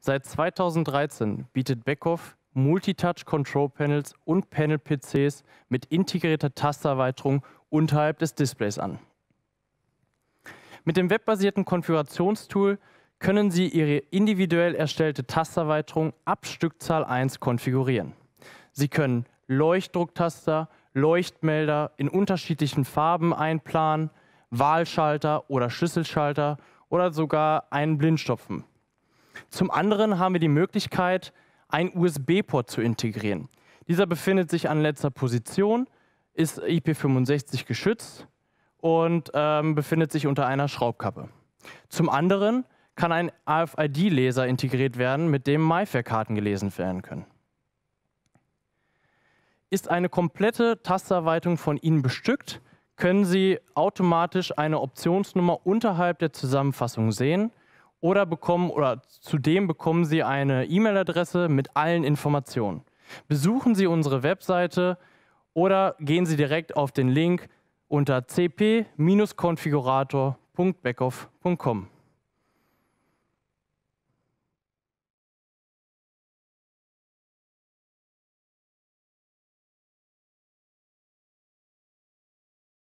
Seit 2013 bietet Beckhoff Multitouch Control Panels und Panel PCs mit integrierter Tasterweiterung unterhalb des Displays an. Mit dem webbasierten Konfigurationstool können Sie Ihre individuell erstellte Tasterweiterung ab Stückzahl 1 konfigurieren. Sie können Leuchtdrucktaster, Leuchtmelder in unterschiedlichen Farben einplanen, Wahlschalter oder Schlüsselschalter oder sogar einen Blindstopfen zum anderen haben wir die Möglichkeit, einen USB-Port zu integrieren. Dieser befindet sich an letzter Position, ist IP65 geschützt und ähm, befindet sich unter einer Schraubkappe. Zum anderen kann ein AFID-Laser integriert werden, mit dem MyFair-Karten gelesen werden können. Ist eine komplette Tasterweitung von Ihnen bestückt, können Sie automatisch eine Optionsnummer unterhalb der Zusammenfassung sehen oder bekommen oder zudem bekommen Sie eine E-Mail-Adresse mit allen Informationen. Besuchen Sie unsere Webseite oder gehen Sie direkt auf den Link unter cp-konfigurator.backoff.com.